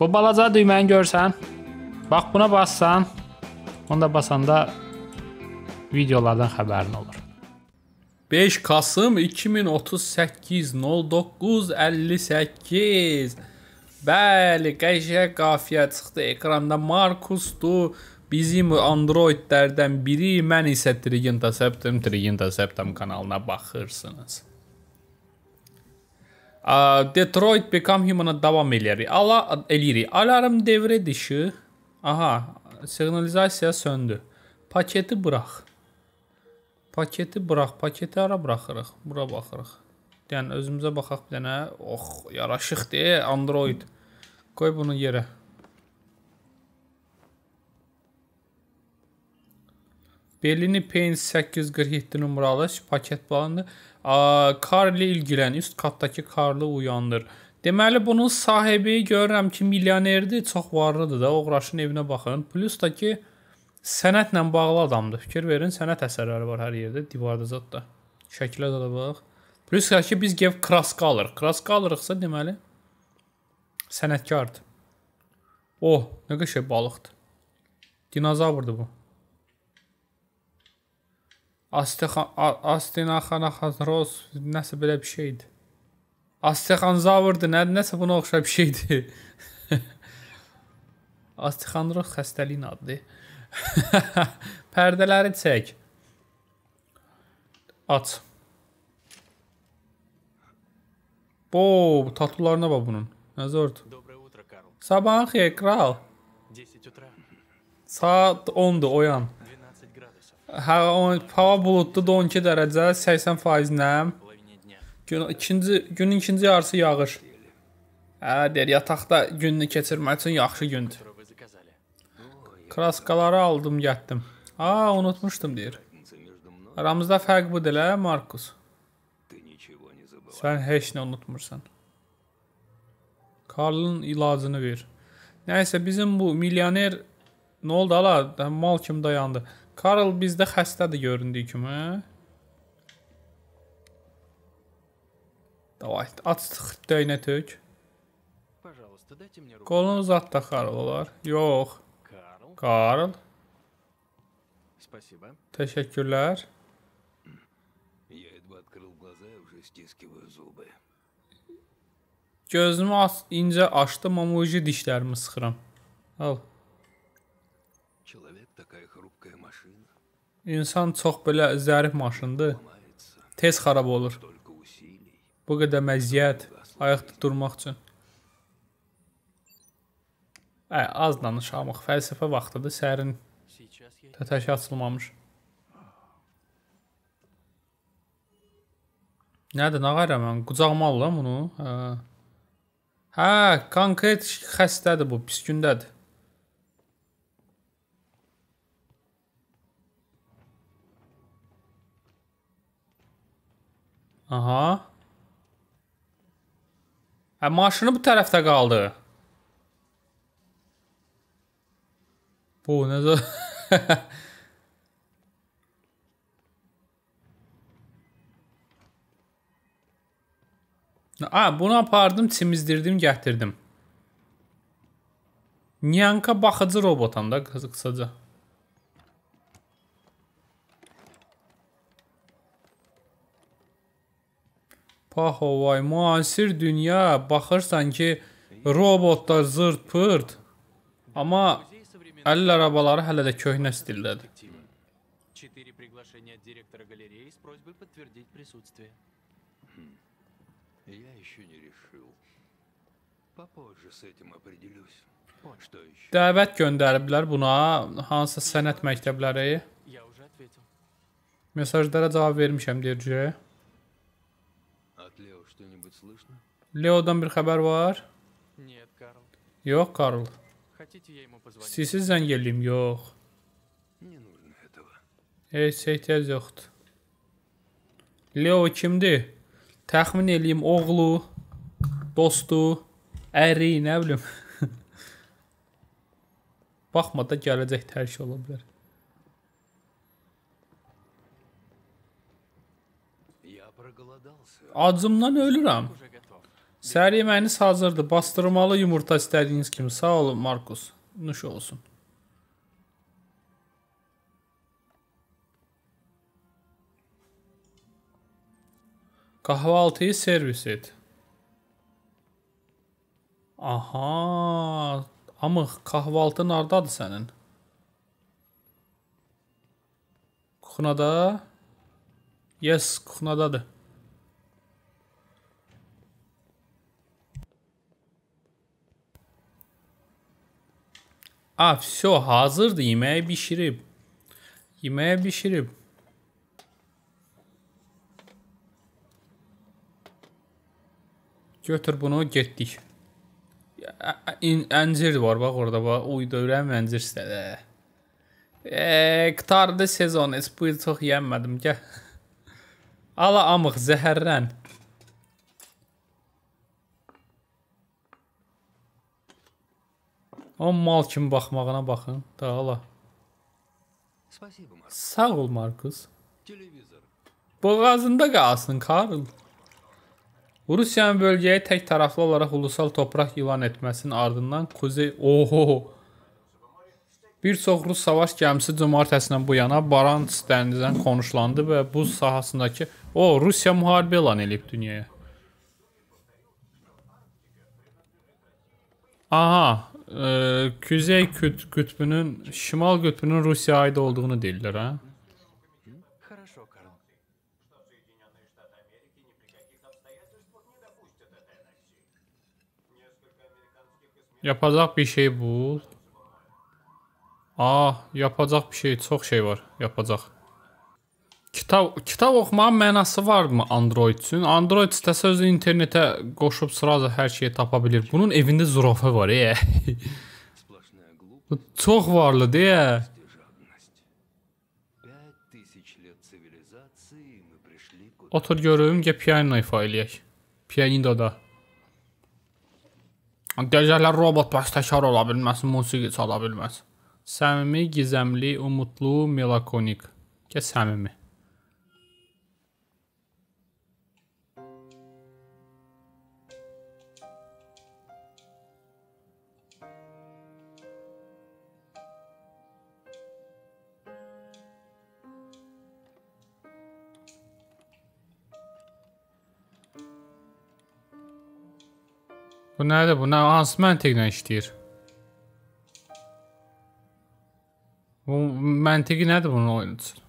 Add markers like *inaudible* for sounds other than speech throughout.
Bu balaca düyməni görsən. Bax buna bassan, onda basanda videolardan xəbərin olur. 5 Kasım 2038 0958 Bəli, qəşəng qafiyə çıxdı ekranda. Markusdu bizim Androidlərdən biri, mən isə Trigin Interceptor, Trigin Interceptor kanalına baxırsınız. Detroit Become Human-a davam eləyirik. Ala eləyirik. Alarm devre dışı. Aha, siqnalizasiya söndü. Paketi burax. Paketi burax. Paketi ara buraxırıq. Bura baxırıq. Yəni özümüzə baxaq bir dənə. Ox, oh, yaraşıqdır eh, Android. Qoy bunu yerə. Bellini Paint 847 numaralı paket planıdır. Karl ilgilən, üst katdakı Karlı uyandır. Deməli bunun sahibi görürəm ki, milyonerdir, çox varlıdır da. Oğraşın evinə baxın. Plus da ki, sənətlə bağlı adamdır. Fikir verin, sənət əsərləri var hər yerdə, divarda zət də. Şəkilə də bax. Plus da ki, biz gev kraska alırıq. Kraska alırıqsa deməli sənətkardır. Oh, nə qəşəng balıqdır. Dinozavrdır bu. Astenaxanaxazros nəsə belə bir şeydi. Astexanzavırdı, nə, nəsə buna oxşar bir şeydi. Astexandros xəstəliyin adıdır. Pərdələri çək. Aç. Bo, tatlılarına bax bunun. Nə zordur. Sabahın xeyir, kral. Saat 10-dur, oyan. Hə, hava buludlu 12 dərəcə, 80% nəm. Gün ikinci günün ikinci yarısı yağış. Hə, deyir yataqda gününü keçirmək üçün yaxşı gündür. Kraskaları aldım, getdim. A, hə, unutmuşdum deyir. Aramızda fərq budur, elə Markus. Sən heç nə unutmursan. Karlın ilacını ver. Nəysə bizim bu milyoner nə oldu ala? Mal kimi dayandı. Karl bizdə xəstədir göründüyü kimi. Davay, aç döynə tök. Qolunu uzat da Karl olar. Yox. Karl. Təşəkkürlər. Gözümü aç, incə açdım, amma ucu dişlərimi sıxıram. Al. Человек Такая хрупкая машина. İnsan çox belə zərif maşındır. Tez xarab olur. Bu qədər məziyyət ayaqda durmaq üçün. Ə, az danışamıq. Fəlsəfə vaxtıdır. Sərin tətəşi açılmamış. Nədir, nə qayra mən? Qucağıma alıram bunu. Hə. hə, konkret xəstədir bu, pis gündədir. Aha. Hə, maşını bu tərəfdə qaldı. Bu necə? *laughs* A, bunu apardım, çimizdirdim, gətirdim. Nyanka baxıcı robotam da qısaca. Pahovay, müasir dünya, baxırsan ki, robotlar zırt-pırt, amma əl arabaları hələ də köhnə stildədir. Четыре приглашения от директора галереи с просьбой подтвердить присутствие. Я еще не решил. Попозже с этим определюсь. Что еще? Dəvət göndəriblər buna hansısa sənət məktəbləri. Mesajlara cavab vermişəm deyircə. Leo'dan bir xəbər var? Нет, Карл. Yox, Karl. Хотите, я ему позвоню? İstəyirsiniz zəng eləyim? Yox. Не нужно этого. Heç ehtiyac yoxdur. Leo kimdir? Təxmin eləyim, oğlu, dostu, əri, nə bilim. Baxmadan gələcək hər şey ola bilər. Acımdan ölürəm. Səhər yeməyiniz hazırdır. Bastırmalı yumurta istədiyiniz kimi. Sağ olun, Markus. Nuş olsun. Kahvaltıyı servis et. Aha. Amıq, kahvaltı nardadır sənin? Kuxunada? Yes, kuxunadadır. Ha все hazırdı yeməyi bişirib. Yeməyi bişirib. Götür bunu, getdik. Əncir var bax orada bax. Uy dövrəm əncir istədi. E, qıtardı sezon. Heç bu il çox yemmədim. Gəl. Ala amıq zəhərrən. O mal kimi baxmağına baxın. Da Allah. Sağ ol Markus. Boğazında qalsın Karl. Rusiyanın bölgəyə tək tərəfli olaraq ulusal torpaq ilan etməsinin ardından Kuzey Oho bir çox rus savaş gəmisi cumartəsindən bu yana Barans dənizindən konuşlandı və buz sahasındakı o Rusiya müharibə elan edib dünyaya. Aha, e, Kuzey küt, kütbünün, Şimal kütbünün Rusya'ya ait olduğunu dediler ha. Yapacak bir şey bul. Ah, yapacak bir şey, çok şey var, yapacak. Kitab kitab oxumağın mənası varmı Android üçün? Android istəsə özü internetə qoşub sıraza hər şeyi tapa bilir. Bunun evində zürafə var, e. *laughs* Çox varlı deyə. Otur görüm, gəl pianino ifa eləyək. Pianinoda. Dəcələr robot bəstəkar ola bilməz, musiqi çala bilməz. Səmimi, gizəmli, umudlu, melankolik. Gəl səmimi. Bu nədir? Bu nə? Hansı məntiqlə işləyir? Bu məntiqi nədir bunun oyun üçün?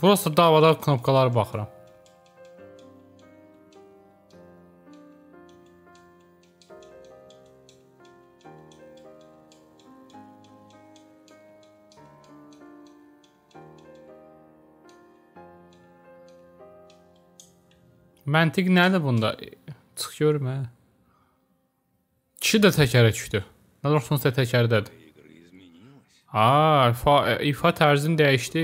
Prosta davadar knopkalara baxıram. Məntiq nədir bunda? Çıx görmə. Hə. Kişi də təkərə düşdü. Nə olsun sə təkərdədir. A, ifa, ifa tərzim dəyişdi.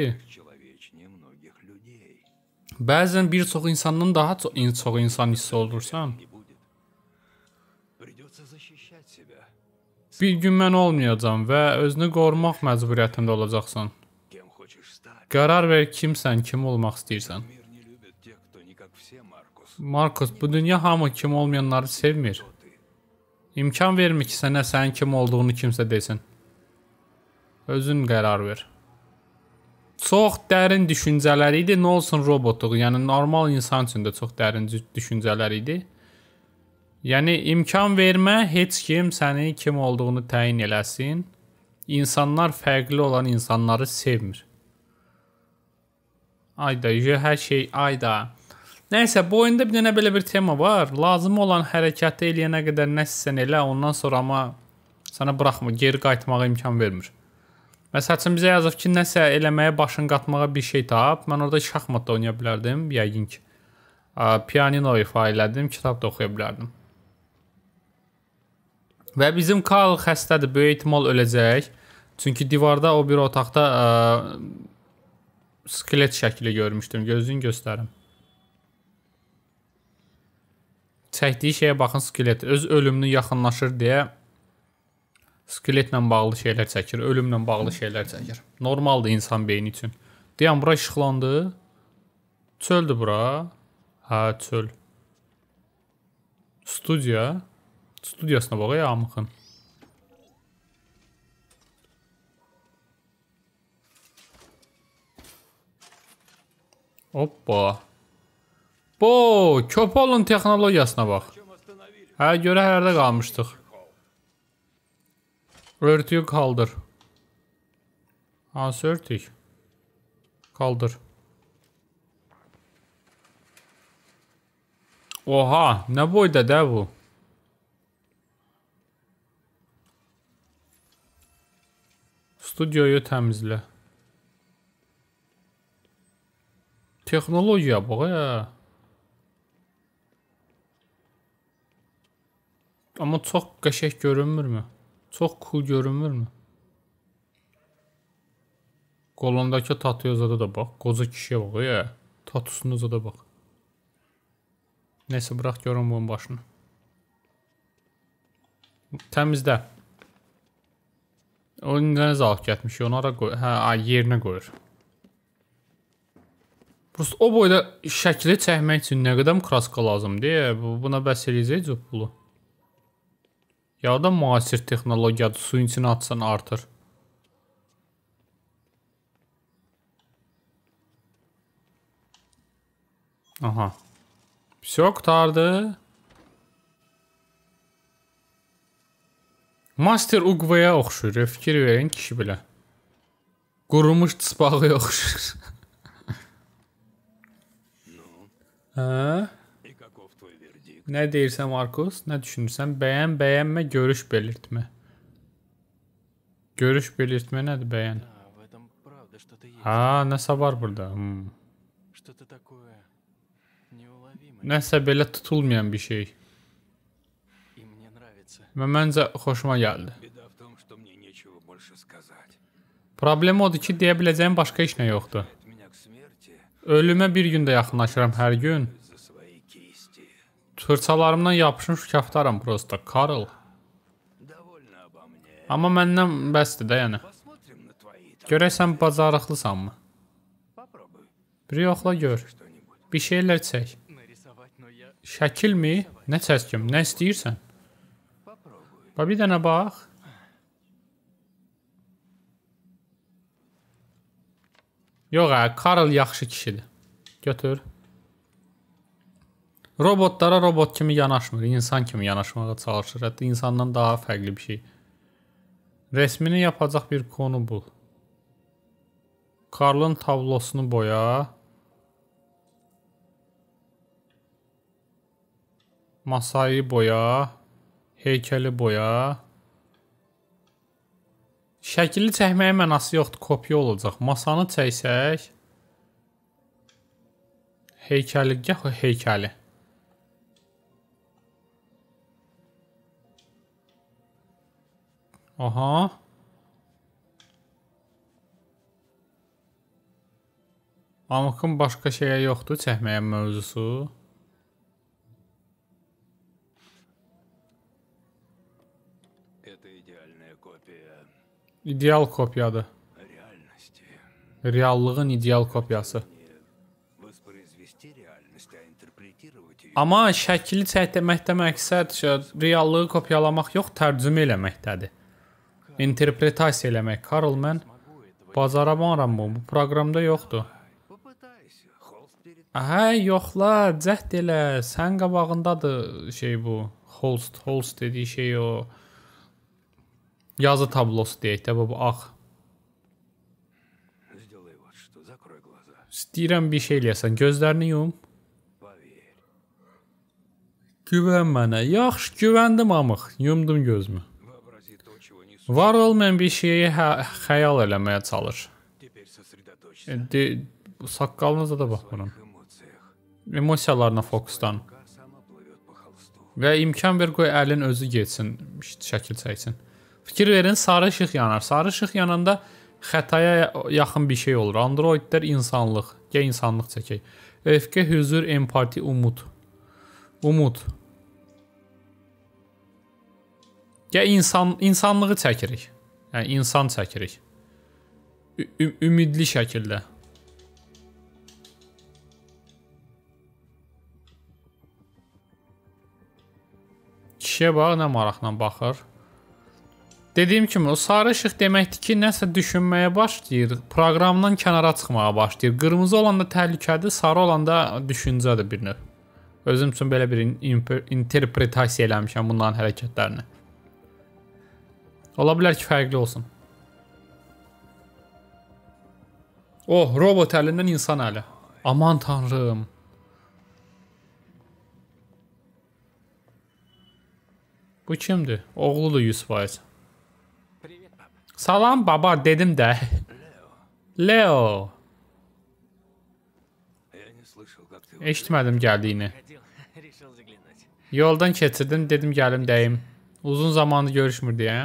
Bəzən bir çox insandan daha çox, çox insan hiss olursan. Bir gün mən olmayacam və özünü qorumaq məcburiyyətində olacaqsan. Qərar ver kimsən, kim olmaq istəyirsən. Markus, bu dünya hamı kim olmayanları sevmir. İmkan vermir ki sənə sənin kim olduğunu kimsə desin. Özün qərar ver. Çox dərin düşüncələri idi, nə olsun robotuq. Yəni normal insan üçün də çox dərin düşüncələri idi. Yəni imkan vermə, heç kim səni kim olduğunu təyin eləsin. İnsanlar fərqli olan insanları sevmir. Ayda, hər şey ayda. Nəysə, bu oyunda bir dənə belə bir tema var. Lazım olan hərəkəti eləyənə qədər nəsən elə, ondan sonra amma sənə buraxmır, geri qayıtmağa imkan vermir. Məsələn, bizə yazıb ki, nəsə eləməyə başın qatmağa bir şey tap. Mən orada şahmat da oynaya bilərdim, yəqin ki. Pianino ifa elədim, kitab da oxuya bilərdim. Və bizim Karl xəstədir, böyük ehtimal öləcək. Çünki divarda o bir otaqda ə, skelet şəkli görmüşdüm. Gözün göstərim. çəkdiyi şeyə baxın skelet. Öz ölümünü yaxınlaşır deyə skeletlə bağlı şeylər çəkir, ölümlə bağlı şeylər çəkir. Normaldır insan beyni üçün. Deyən bura işıqlandı. Çöldür bura. Hə, çöl. Studiya. Studiyasına bax, yamıxın. Hoppa. Bo, Köpoğlun texnologiyasına bax. Hə, görə hərdə qalmışdıq. Örtüyü qaldır. Hansı örtük? Qaldır. Oha, nə boyda də bu? Studiyoyu təmizlə. Texnologiya bax, hə. Amma çox qəşəng görünmürmü? Çox cool görünmürmü? Qolundakı tatuyozada da bax, qoca kişiyə bax, ya. Tatusunuza da bax. Nəysə, bıraq görəm bunun başını. Təmizdə. O ingəniz alıq gətmiş, onu ara qoy, hə, yerinə qoyur. Prost o boyda şəkli çəkmək üçün nə qədər kraska lazımdır? Buna bəs eləyəcək pulu? ya da müasir texnologiyadır, suyun içinə atsan artır. Aha. Все qurtardı. Master Uqvaya oxşuyur, fikir verin kişi belə. Qurumuş çıpağı oxşuyur. Hə? Nə deyirsən Markus? Nə düşünürsən? Bəyən, bəyənmə, görüş belirtmə. Görüş belirtmə nədir bəyən? Ha, nəsə var burada. Hmm. Nəsə belə tutulmayan bir şey. Və məncə xoşuma gəldi. Problem odur ki, deyə biləcəyim başqa heç nə yoxdur. Ölümə bir gün də yaxınlaşıram hər gün. Xırçalarımdan yapışmış kaftaram prosta, Karl. Amma məndən bəsdir də, yəni. Görək sən bacarıqlısanmı? Bir yoxla gör. Bir şeylər çək. Şəkilmi? Nə çəskim? Nə istəyirsən? Bax, bir dənə bax. Yox, ə, Karl yaxşı kişidir. Götür. Robotlara robot kimi yanaşmır, insan kimi yanaşmağa çalışır. Hətta insandan daha fərqli bir şey. Resmini yapacaq bir konu bul. Karlın tablosunu boya. Masayı boya. Heykəli boya. Şəkili çəkməyin mənası yoxdur, kopya olacaq. Masanı çəksək, heykəli, gəx heykəli. Aha. Amokun başqa şeyə yoxdur çəkməyə mövzusu. İdeal kopyadır. Reallığın ideal kopyası. Amma şəkli çəkməkdə məqsəd reallığı kopyalamaq yox, tərcümə eləməkdədir interpretasiya eləmək. Karl, mən bacaramaram bu. Bu proqramda yoxdur. Hə, yoxla, cəhd elə. Sən qabağındadır şey bu. Holst, Holst dediyi şey o yazı tablosu deyək də bu ağ. İstəyirəm bir şey eləyəsən. Gözlərini yum. Güvən mənə. Yaxşı, güvəndim amıq. Yumdum gözümü. Var olmayan bir şeyi hə xəyal eləməyə çalış. De, saqqalınıza da baxın. Emosiyalarına fokuslan. Və imkan ver qoy əlin özü getsin, şəkil çəksin. Fikir verin, sarı işıq yanar. Sarı işıq yananda xətaya yaxın bir şey olur. Androidlər insanlıq, ya insanlıq çəkək. Öfkə, hüzür, empati, umud. Umud. Ya insan insanlığı çəkirik. Yəni insan çəkirik. Ü ümidli şəkildə. Kişiyə bax nə maraqla baxır. Dediyim kimi o sarı işıq deməkdir ki, nəsə düşünməyə başlayır, proqramdan kənara çıxmağa başlayır. Qırmızı olanda təhlükədir, sarı olanda düşüncədir bir növ. Özüm üçün belə bir interpretasiya eləmişəm bunların hərəkətlərini. Ola bilər ki, fərqli olsun. Oh, robot əlindən insan əli. Aman tanrım. Bu kimdir? Oğludur 100%. Salam baba dedim də. Leo. Eşitmədim gəldiyini. Yoldan keçirdim, dedim gəlim dəyim. Uzun zamandır görüşmürdü, hə?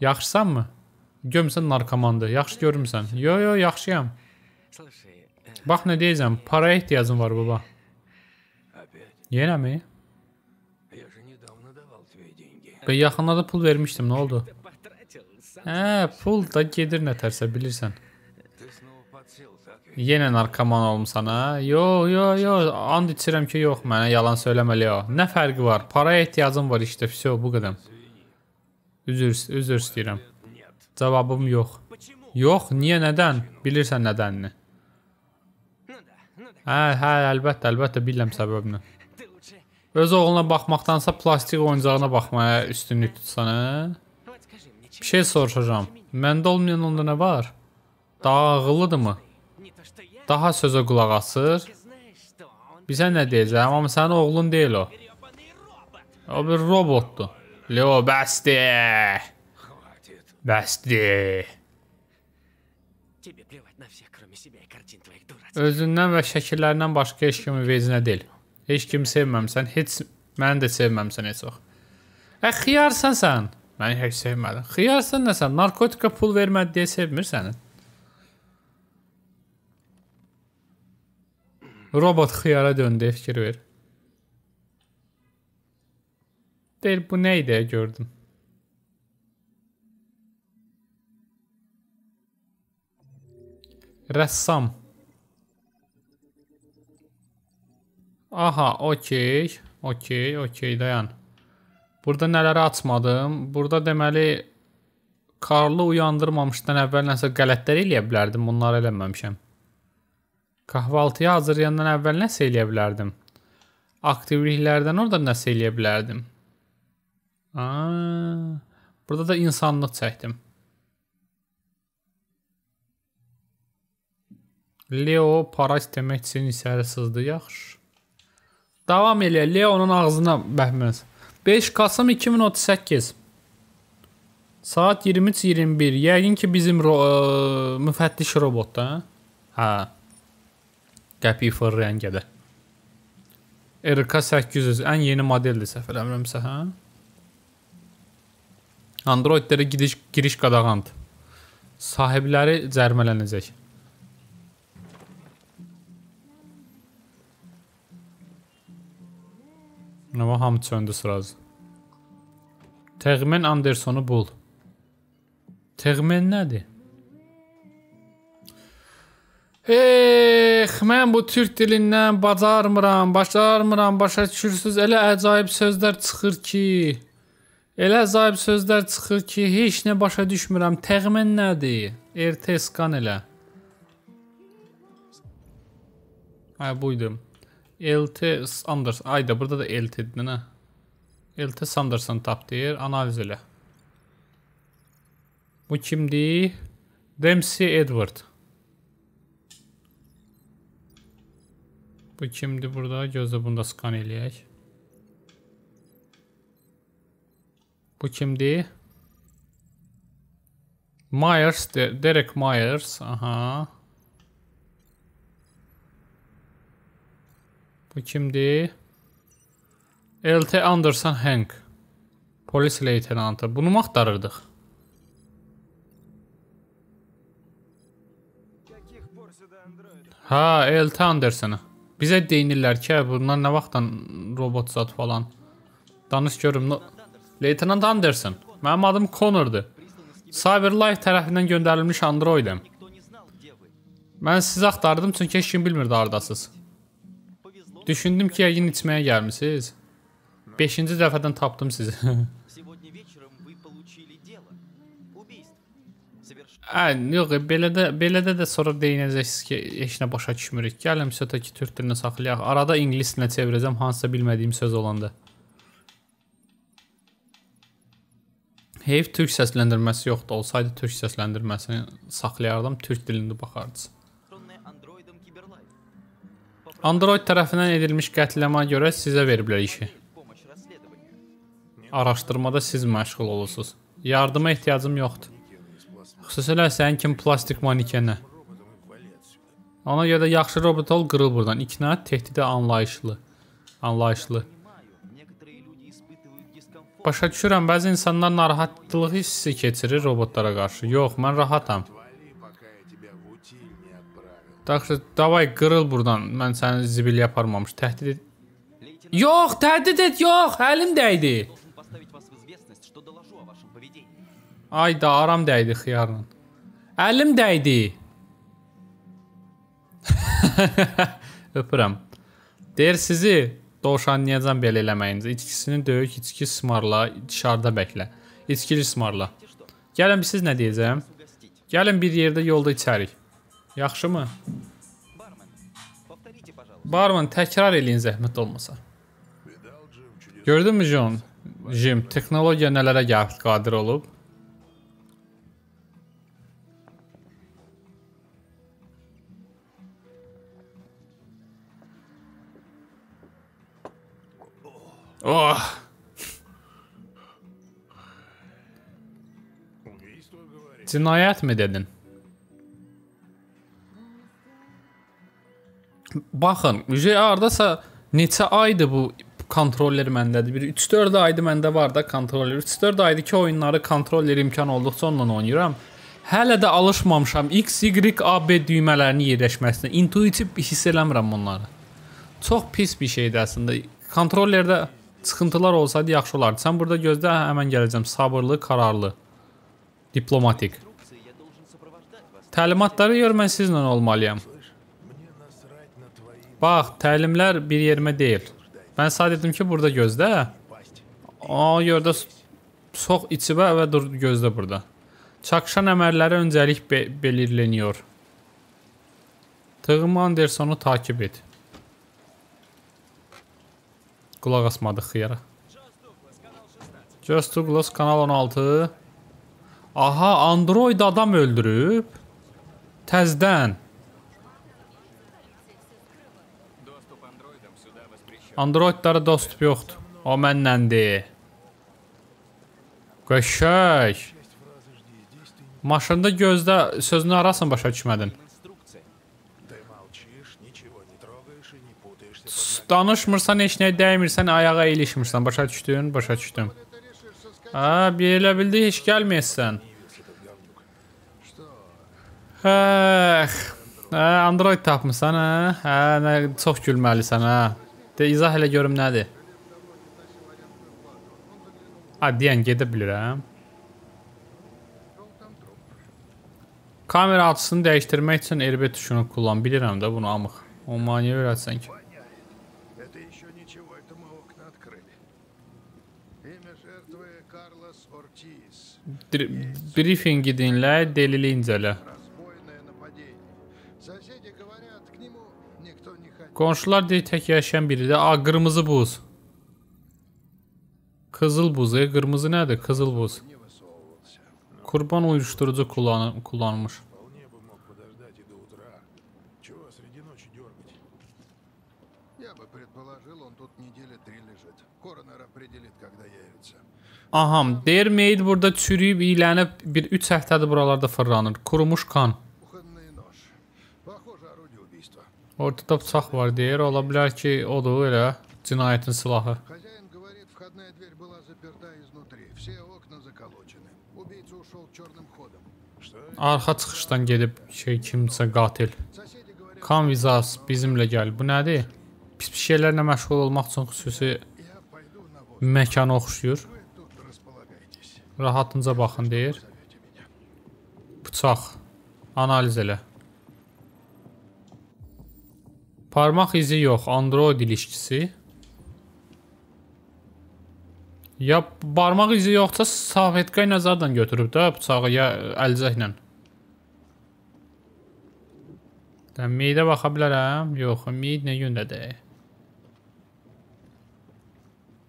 Yaxşısanmı? Gömsən narkomandı. Yaxşı görmüsən. Yo, yo, yaxşıyam. Bax nə deyəcəm, paraya ehtiyacım var baba. Yenəmi? Və yaxınlarda pul vermişdim, nə oldu? Hə, pul da gedir nətərsə, bilirsən. Yenə narkoman olmusan, hə? Yo, yo, yo, and içirəm ki, yox, mənə yalan söyləməli o. Nə fərqi var? Paraya ehtiyacım var işte, всё, bu qədər. Üzr, üzr istəyirəm. Cavabım yox. Yox, niyə, nədən? Bilirsən nədənini. Hə, hə, əlbəttə, əlbəttə bilirəm səbəbini. Öz oğluna baxmaqdansa plastik oyuncağına baxmaya üstünlük tutsan, hə? Bir şey soruşacağam. Məndə olmayan onda nə var? Daha ağıllıdırmı? Daha sözə qulaq asır. Bizə nə deyəcəm, amma sənin oğlun deyil o. O bir robotdur. Лео, басты! Хватит. Басты. Тебе плевать на всех, кроме себя и картин твоих дурацких. Özündən və şəkillərindən başqa heç kimi vecinə deyil. Heç kimi sevməmsən, heç məni də sevməmsən heç çox. Ə, xiyarsan sən. Məni heç sevmədin. Xiyarsan nəsən? Narkotika pul vermədi deyə sevmir səni. Robot xiyara döndü, fikir ver. Deyir bu nə idi gördüm. Rəssam. Aha, okey. Okey, okey, dayan. Burada nələri açmadım? Burada deməli Karlı uyandırmamışdan əvvəl nəsə qələtlər eləyə bilərdim. Bunları eləməmişəm. Kahvaltıya hazırlayandan əvvəl nəsə eləyə bilərdim. Aktivliklərdən orada nəsə eləyə bilərdim. Aa, ah. burada da insanlıq çəkdim. Leo paraz demək üçün içəri sızdı. Yaxşı. Davam elə. Leonun ağzına bəhməz. 5 Kasım 2038. Saat 23:21. Yəqin ki bizim ro ə, e, müfəttiş robotdur, hə? Hə. Qəpi fır rəngədə. RK 800 ən yeni modeldir səhv eləmirəmsə, hə? Androidlərə giriş, giriş qadağandır. Sahibləri cərimələnəcək. Amma hamı çöndü sıraz. Təğmen Andersonu bul. Təğmen nədir? Ex, eh, mən bu türk dilindən bacarmıram, bacarmıram, başa düşürsüz. Elə əcaib sözlər çıxır ki. Elə əcaib sözlər çıxır ki, heç nə başa düşmürəm. Təxmin nədir? RT skan elə. Hə, buydum. LT Sanders. Ayda burada da LT-dir nə? LT Sanderson tap deyir. Analiz elə. Bu kimdir? Dempsey Edward. Bu kimdir burada? Gözlə bunu da skan eləyək. Bu kimdir? Myers, De Derek Myers. Aha. Bu kimdir? LT Anderson Hank. Polis leytenantı. Bunu mu axtarırdıq? Ha, LT Anderson'ı. Bizə deyinirlər ki, bunlar nə vaxtdan robot zat falan. Danış görüm, nə... No Leytenant Anderson, mənim adım Connor'dır. Cyberlife tərəfindən göndərilmiş androidəm. Mən sizi axtardım, çünki heç kim bilmirdi hardasız. Düşündüm ki, yəqin içməyə gəlmisiniz. Beşinci dəfədən tapdım sizi. *laughs* Ə, yox, belə də, belə də, də sonra deyinəcəksiniz ki, heç nə başa düşmürük. Gəlin sötəki türk dilini saxlayaq. Arada ingilis dilinə çevirəcəm hansısa bilmədiyim söz olanda. Heyf türk səsləndirməsi yoxdur. Olsaydı türk səsləndirməsini saxlayardım, türk dilində baxardız. Android tərəfindən edilmiş qətləmə görə sizə veriblər işi. Araşdırmada siz məşğul olursunuz. Yardıma ehtiyacım yoxdur. Xüsusilə sənin kimi plastik manikenə. Ona görə də yaxşı robot ol, qırıl burdan. İkna, tehdidə anlayışlı. Anlayışlı. Başa düşürəm, bəzi insanlar narahatlıq hissi keçirir robotlara qarşı. Yox, mən rahatam. Так что давай qırıl burdan. Mən səni zibilliyə aparmamış. Təhdid et. Yox, təhdid et, yox, əlim dəydi. Ay da aram dəydi xiyarla. Əlim dəydi. *laughs* Öpürəm. Deyir sizi Dovşanlayacan belə eləməyincə. İçkisini döyük, içki smarla, dışarıda bəklə. İçkili smarla. Gəlin biz siz nə deyəcəm? Gəlin bir yerdə yolda içərik. Yaxşımı? Barman təkrar eləyin zəhmət olmasa. Gördünmü Jon? Jim, texnologiya nələrə qadir olub? О! Cinayət mi dedin? Baxın, hardasa neçə aydır bu kontroller məndədir. Bir 3-4 aydır məndə var da kontroller. 3-4 aydır ki, oyunları kontroller imkan olduqca onunla oynayıram. Hələ də alışmamışam X, Y, A, B düymələrini yerləşməsinə. İntuitiv hiss eləmirəm bunları. Çox pis bir şeydir əslində. Kontrollerdə sıxıntılar olsaydı yaxşı olardı. Sən burada gözlə, həmən gələcəm. Sabırlı, kararlı. Diplomatik. Təlimatları gör, mən sizlə olmalıyam. Bax, təlimlər bir yerimə deyil. Mən sadəcə dedim ki, burada gözlə. O yerdə sox içibə və dur gözlə burada. Çakışan əmərlərə öncəlik be belirleniyor. Tığım Andersonu takip et. Qulaq asmadıq xiyara. Just Douglas kanal 16. Aha, Android adam öldürüb. Təzdən. Androidlara dostluq yoxdur. O mənləndir. Qəşək. Maşında gözdə sözünü arasın başa düşmədin. Danışmırsan, heç nəyə dəymirsən, ayağa ilişmirsən. Başa düşdün? Başa düşdüm. Ha, belə bildi, heç gəlməyəsən. Əx. Hə, Android tapmısan, hə? Hə, nə, çox gülməlisən, hə? De, izah elə görüm nədir. Ha, deyən gedə bilirəm. Hə? Kamera açısını dəyişdirmək için RB tuşunu kullanabilirim de bunu amıq. O maniyə öyrətsən ki. Briefingi dinlə, delili incele. Qonşular deyir tek yaşayan biri de a kırmızı buz. Kızıl buz, e, qırmızı nədir? Qızıl buz. Qızıl buz. Kurban uyuşturucu kullan kullanmış. Aham, deyir meyid burada çürüyüb, iylənib, bir 3 həftədir buralarda fırlanır. Kurumuş kan. Ortada bıçaq var deyir, ola bilər ki, odur elə cinayətin silahı. Хозяин говорит, входная дверь была заперта изнутри, все окна заколочены. Убийца ушел черным ходом. Arxa çıxışdan gedib şey kimsə qatil. Kanvizas bizimlə gəl. Bu nədir? Pis pis şeylərlə məşğul olmaq üçün xüsusi məkana oxşuyur. Rahatınıza baxın deyir. Bıçaq. Analiz elə. Parmaq izi yox, android ilişkisi. Ya barmaq izi yoxsa salfetka ilə zardan götürüb də bıçağı ya əlcəklə. Dən meydə baxa bilərəm? Yox, meyd nə gündədir?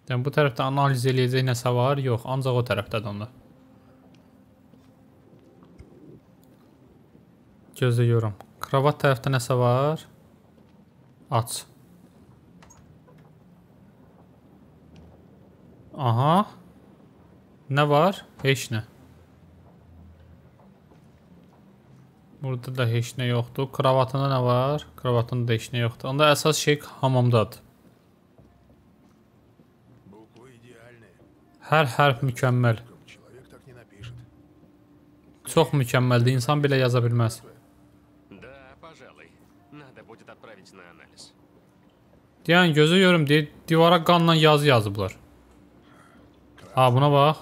Dən bu tərəfdə analiz eləyəcək nəsə var? Yox, ancaq o tərəfdədir onda. Gözləyirəm. Kravat tərəfdə nəsə var? Aç. Aha. Nə var? Heç nə. Burada da heç nə yoxdur. Kravatında nə var? Kravatında da heç nə yoxdur. Onda əsas şey hamamdadır. Hər hərf mükəmməl. Çox mükəmməldir. İnsan belə yaza bilməz. Deyən gözə görüm, di divara qanla yazı yazıblar. Ha, buna bax.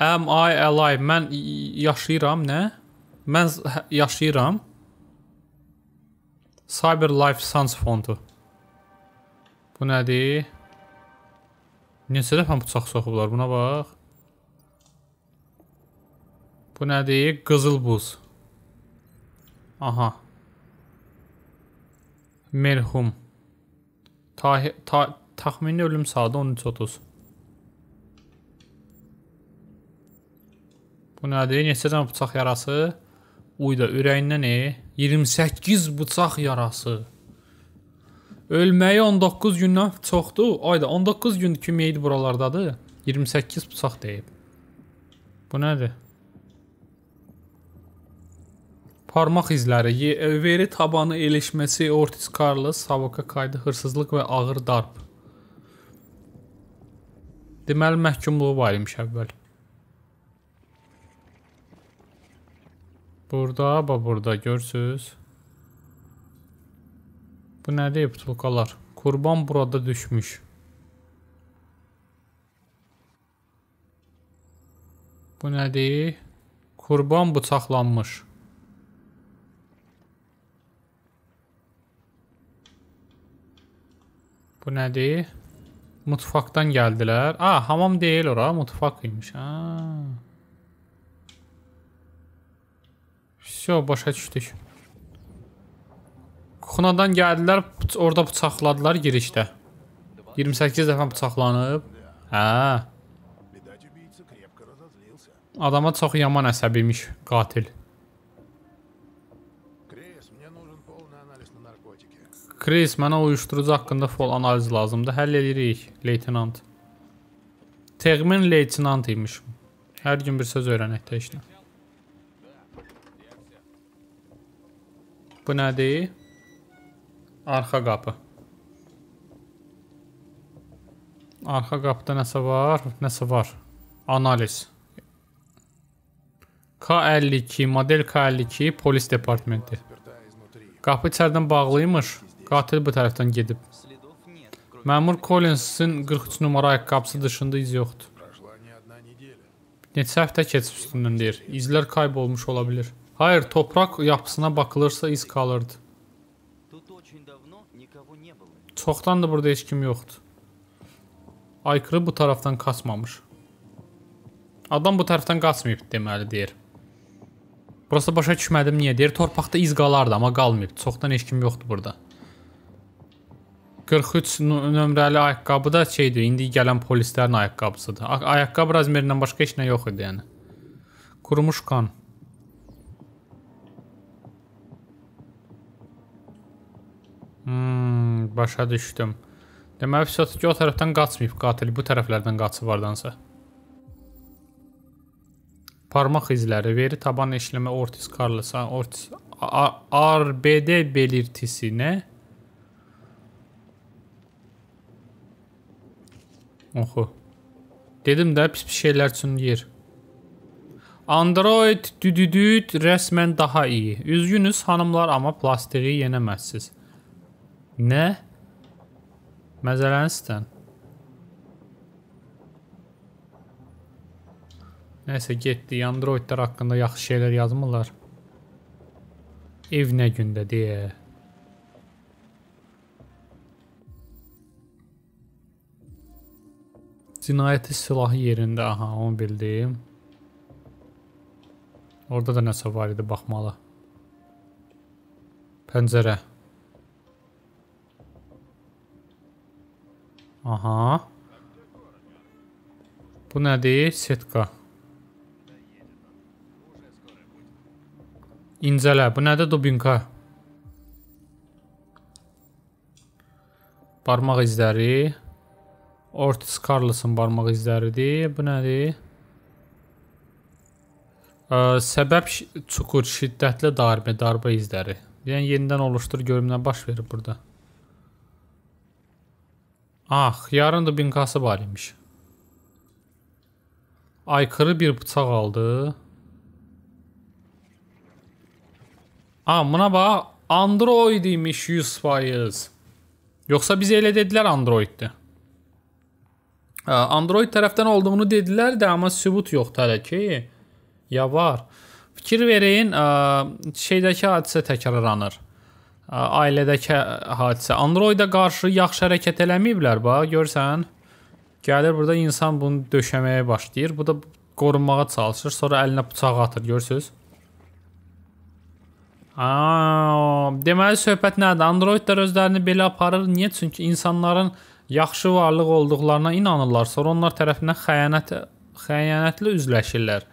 Am I alive? Mən yaşayıram, nə? Mən hə, yaşayıram. Cyber Life Sans fontu. Bu nədir? Neçə dəfə bıçaq soxublar? Buna bax. Bu nədir? Qızıl buz. Aha. Merhum. Ta, ta Təxmini ölüm saatı 13.30. Bu nədir? Neçə can bıçaq yarası? Uyda ürəyindən e 28 bıçaq yarası. Ölməyi 19 gündən çoxdur. Ayda 19 gün kimi idi buralardadır. 28 bıçaq deyib. Bu nədir? Parmaq izləri, veri tabanı elişməsi, Ortiz Carlos, Savoka qaydı, hırsızlıq və ağır darb. Deməli məhkumluğu var imiş əvvəl. Burada, bax burada görürsüz. Bu nədir butulkalar? Qurban burada düşmüş. Bu nədir? Qurban bıçaqlanmış. Bu nədir? Mutfaqdan gəldilər. A, hamam deyil ora, mutfaq imiş. Ha. Все, başa düşdük. Kuxunadan gəldilər, orada bıçaqladılar girişdə. 28 dəfə bıçaqlanıb. Hə. Adama çox yaman əsəbimiş qatil. Chris, mənə uyuşturucu haqqında fol analiz lazımdır. Həll edirik, leytenant. Teğmin leytenant imiş. Hər gün bir söz öyrənək də işlə. Bu nədir? Arxa qapı. Arxa qapıda nəsə var? Nəsə var? Analiz. K52, model K52, polis departmenti. Qapı içərdən bağlıymış. Qatil bu tərəfdən gedib. Məmur Collinsin 43 numara ayaqqabısı dışında iz yoxdur. Neçə həftə keçib üstündən deyir. İzlər qayb olmuş ola bilir. Hayır, torpaq yapısına bakılırsa iz qalırdı. Çoxdan da burada heç kim yoxdur. Aykırı bu tərəfdən qaçmamış. Adam bu tərəfdən qaçmayıb deməli deyir. Burası başa düşmədim niyə deyir. Torpaqda iz qalardı, amma qalmayıb. Çoxdan heç kim yoxdur burada. 43 nömrəli ayaqqabı da şeydir, indi gələn polislərin ayaqqabısıdır. Ay ayaqqabı razmerindən başqa heç nə yox idi yəni. Qurumuş qan. Hmm, başa düşdüm. Deməli, fəsadçı o tərəfdən qaçmayıb qatil, bu tərəflərdən qaçıb vardansa. Parmaq izləri, veri taban işləmə Ortiz Karlısa, Ortiz A ARBD belirtisinə Oxu. Dedim də pis-pis şeylər üçün yer. Android düdüdüd rəsmən daha iyi. Üzgünüz xanımlar, amma plastiği yenəməzsiniz. Nə? Məzələnizdən. Nəsə getdi. Androidlər haqqında yaxşı şeylər yazmırlar. Ev nə gündə deyə. Cinayəti silah yerində, aha, onu bildim. Orada da nəsə var idi, baxmalı. Pəncərə. Aha. Bu nədir? Setka. İncələ. Bu nədir? Dubinka. Barmaq izləri. Ortiz Karlsın barmaq izləridir. Bu nədir? Ə, səbəb çukur şiddətli darbə, darbə izləri. Yəni yenidən oluşdur görüm nə baş verir burada. Ah, yarın da binkası var imiş. Aykırı bir bıçaq aldı. A, ah, buna bax. Android imiş 100%. Yoxsa bizə elə dedilər Androiddir. Android tərəfdən olduğunu dedilər də, amma sübut yoxdur hələ ki. Ya var. Fikir verin, şeydəki hadisə təkrarlanır. Ailədəki hadisə. Androida qarşı yaxşı hərəkət eləməyiblər bax, görsən? Gəlir burada insan bunu döşəməyə başlayır. Bu da qorunmağa çalışır. Sonra əlinə bıçaq atır, görürsüz? Aa, deməli söhbət nədir? Androidlər özlərini belə aparır. Niyə? Çünki insanların yaxşı varlıq olduqlarına inanırlar, sonra onlar tərəfindən xəyanət xəyanətlə üzləşirlər.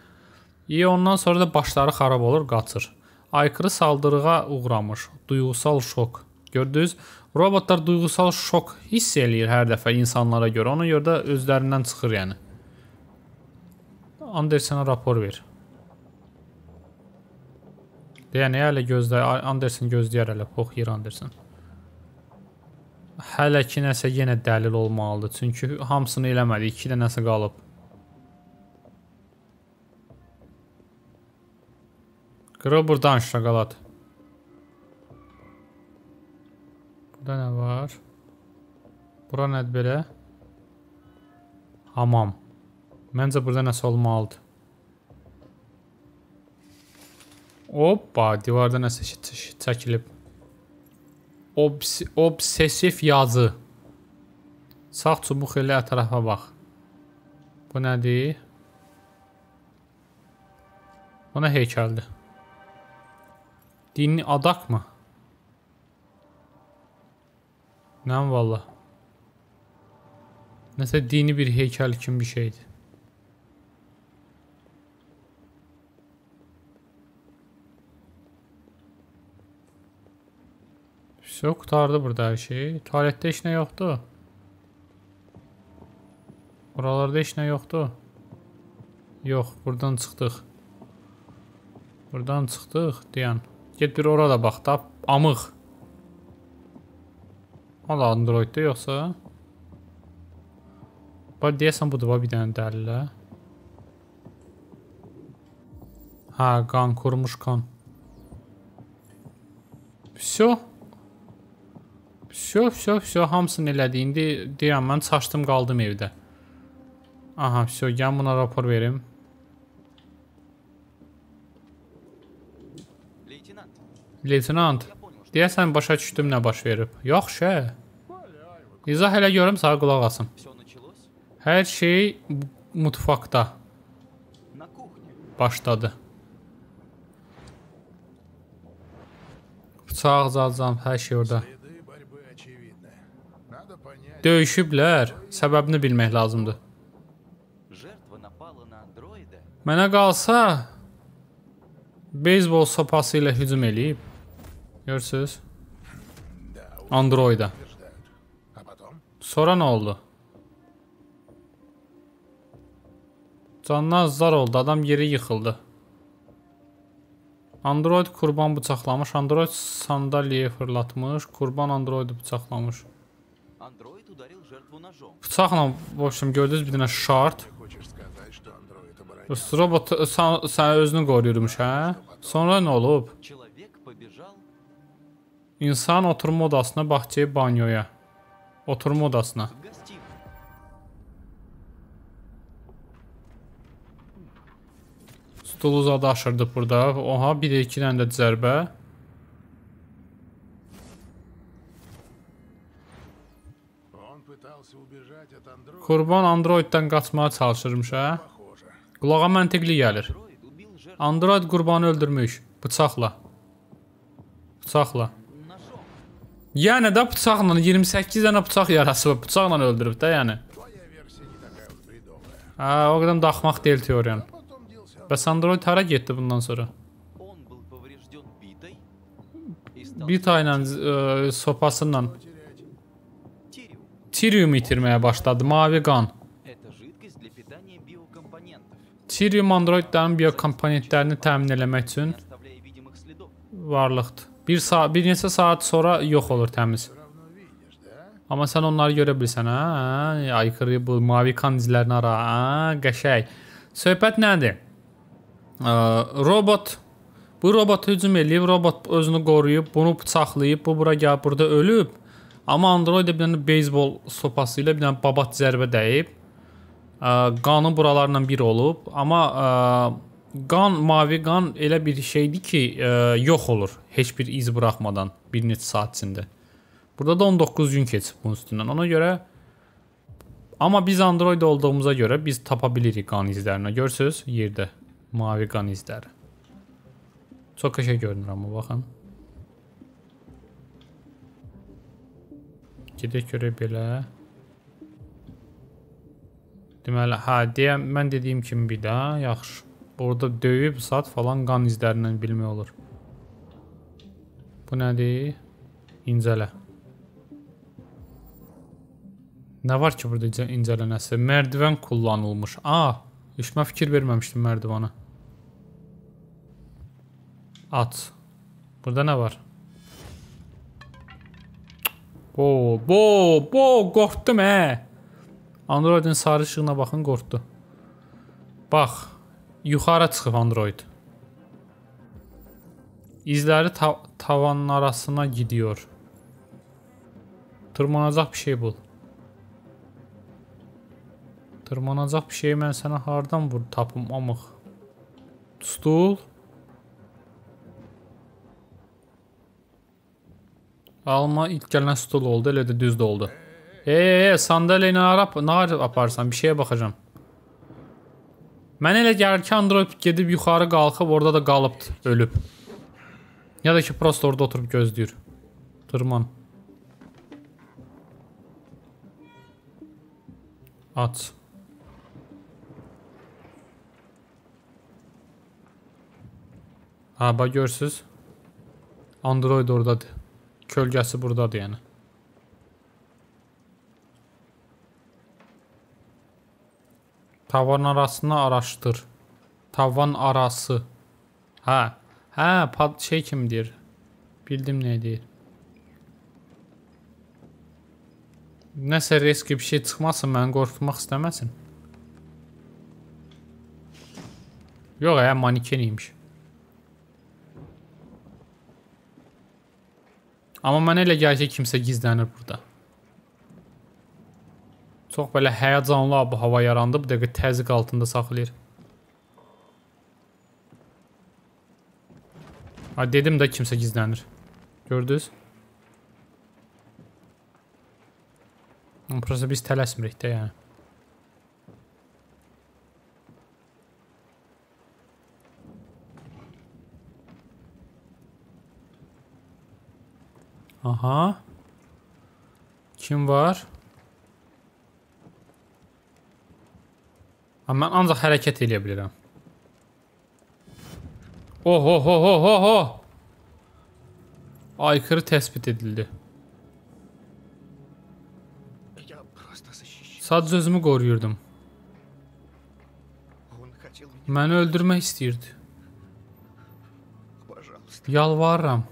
Yeyə ondan sonra da başları xarab olur, qaçır. Aykırı saldırığa uğramış, duyğusal şok. Gördünüz? Robotlar duyğusal şok hiss eləyir hər dəfə insanlara görə. Ona görə də özlərindən çıxır, yəni. Andersona rapor ver. Yəni hələ gözlə Anderson gözləyər hələ, pox yer Anderson hələ ki nəsə yenə dəlil olmalıdır. Çünki hamısını eləmədi. 2 də nəsə qalıb. Qırıl burdan şaqalat. Burada nə var? Bura nədir belə? Hamam. Məncə burada nəsə olmalıdır. Hoppa, divarda nəsə çəkilib. Obs obsesiv yazı. Sağ çubuq elə ətrafa bax. Bu nədir? Bu nə heykəldir? Dinli adaq mı? Nəm valla. Nəsə dini bir heykəl kimi bir şeydir. Все qurtardı burada hər şey. Tualetdə heç nə yoxdur. Buralarda heç nə yoxdur. Yox, buradan çıxdıq. Buradan çıxdıq, deyən. Get bir orada bax, tap, amıq. Hala Androiddə yoxsa? Bari deyəsən budur, bir dənə dəlilə. Hə, qan, qurmuş qan. Все. Всё, всё, всё, hamısını elədi. İndi deyirəm, mən çaşdım, qaldım evdə. Aha, всё, gəlin buna rapor verim. Leytinant, deyəsən başa düşdüm nə baş verib. Yaxşı. Hə. İzah elə görüm, sağa qulaq asım. Hər şey mutfaqda başladı. Bıçaq, zalcam, hər şey orada. Döyüşüblər. Səbəbini bilmək lazımdır. Mənə qalsa beyzbol sopası ilə hücum eləyib. Görürsüz? Androida. Sonra nə oldu? Canlar zar oldu. Adam yeri yıxıldı. Android kurban bıçaqlamış. Android sandalyeyi fırlatmış. Kurban androidi bıçaqlamış. В цахном, в общем, gördünüz bir dənə shard. Bəs robot sən, sən özünü qoruyurmuş, hə? Sonra nə olub? İnsan oturma odasına, bağçaya, banyoya. Oturma odasına. Stulu zada aşırdı burada. Oha, 1-2 dənə də cərbə. Qurban Androiddən qaçmağa çalışırmışə. Qulağa məntiqli gəlir. Android qurbanı öldürmüş bıçaqla. Bıçaqla. Yəni də bıçaqla 28 dənə bıçaq yarası var. Bıçaqla öldürüb də yəni. Hə, o qədər daxmaq deyil teoriyan. Bəs Android hara getdi bundan sonra? Bita ilə, sopası ilə Tirium itirməyə başladı. Mavi qan. Tirium androidlərin biokomponentlərini təmin eləmək üçün varlıqdır. Bir, saat, bir neçə saat sonra yox olur təmiz. Amma sən onları görə bilsən, hə, hə? Aykırı bu mavi qan izlərini ara, hə? Qəşəng. Söhbət nədir? Ə, robot bu robota hücum eləyib, robot özünü qoruyub, bunu bıçaqlayıb, bu bura gəlib burada ölüb. Amma Android-ə bir dənə beysbol sopası ilə bir dənə babat zərbə dəyib. Qanı buralarla bir olub, amma qan, mavi qan elə bir şeydir ki, yox olur heç bir iz buraxmadan bir neçə saat içində. Burada da 19 gün keçib bunun üstündən. Ona görə amma biz Android olduğumuza görə biz tapa bilirik qan izlərini. Görürsüz yerdə mavi qan izləri. Çox qəşəng görünür amma baxın. Gedək görək belə. Deməli, hə, deyə, mən dediyim kimi bir də, yaxşı. Orada döyüb, sat falan qan izlərindən bilmək olur. Bu nədir? İncələ. Nə var ki, burada incələnəsi? Mərdivən kullanılmış. A, işmə fikir verməmişdim mərdivana. At. Burada nə var? Bo, bo, bo, qorxdum hə. Androidin sarı işığına baxın, qorxdu. Bax, yuxarı çıxıb Android. İzləri ta tavanın arasına gidiyor. Tırmanacaq bir şey bul. Tırmanacaq bir şey mən sənə hardan vur tapım amıq. Stul. Alma ilk gelen stol oldu, elə də düz də oldu. Eee, ee, ee, sandalye ilə arap, nar aparsan, bir şeye bakacağım. Mənə elə gəlir ki, Android gedib yuxarı qalxıb, orada da qalıbdı, ölüb. Ya da ki, prosto orada oturub gözləyir. Tırman. At. Ha, bak görsüz. Android oradadır. Kölgəsi burdadır yəni. Tavan arasını araşdır. Tavan arası. Hə. Hə, pad şey kim deyir. Bildim nə deyir. Nəsə riski bir şey çıxmasın, məni qorxutmaq istəməsin. Yox, ə, maniken imiş. Amma mənə elə gəlir ki, kimsə gizlənir burada. Çox belə həyəcanlı bu hava yarandı. Bu dəqiqə təzyiq altında saxlayır. Ha, dedim də kimsə gizlənir. Gördünüz? Prosta biz tələsmirik də yəni. Aha. Kim var? Ha, mən ancaq hərəkət eləyə bilirəm. Oho, oh, ho, oh, oh, ho, ho, ho. Aykırı təsbit edildi. Sadəcə özümü qoruyurdum. Məni öldürmək istəyirdi. Yalvarıram.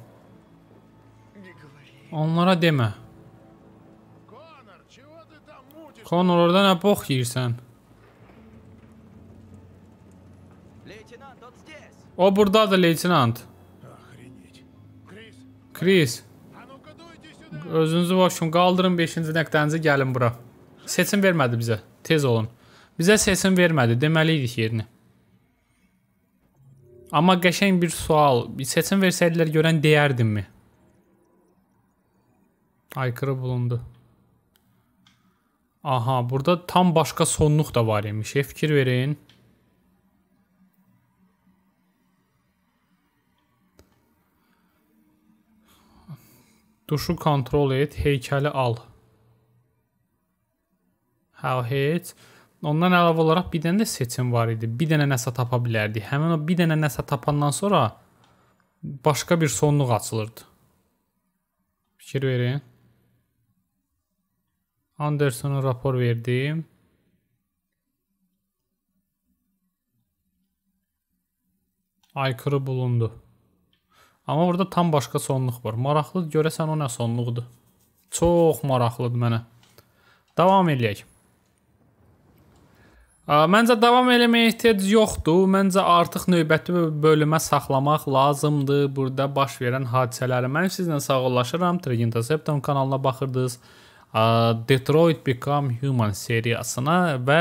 Onlara demə. Konor orada nə box yeyirsən? O burdadır leytinant. Kris. Özünüzü boşun qaldırın 5-ci nəqdənizi gəlin bura. Seçim vermədi bizə. Tez olun. Bizə seçim vermədi. Deməli idik yerini. Amma qəşəng bir sual. Bir seçim versəydilər görən deyərdimmi? Aykırı bulundu. Aha, burada tam başqa sonluq da var imiş. E, fikir verin. Duşu kontrol et, heykəli al. How hit. Ondan əlavə olaraq bir dənə də seçim var idi. Bir dənə nəsə tapa bilərdi. Həmin o bir dənə nəsə tapandan sonra başqa bir sonluq açılırdı. Fikir verin. Andersona rapor verdim. Aykırı bulundu. Amma orada tam başqa sonluq var. Maraqlıdır, görəsən o nə sonluqdur. Çox maraqlıdır mənə. Davam eləyək. Məncə davam eləməyə ehtiyac yoxdur. Məncə artıq növbəti bölümə saxlamaq lazımdır burada baş verən hadisələri. Mən sizlə sağollaşıram. Trigintaseptom kanalına baxırdınız. Detroit Become Human seriyasına və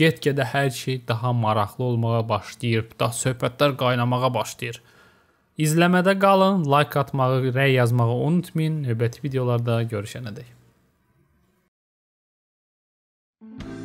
get-gedə hər şey daha maraqlı olmağa başlayır. Daha söhbətlər qaynamağa başlayır. İzləmədə qalın, like atmağı, rəy yazmağı unutmayın. Növbəti videolarda görüşənədək. Thank you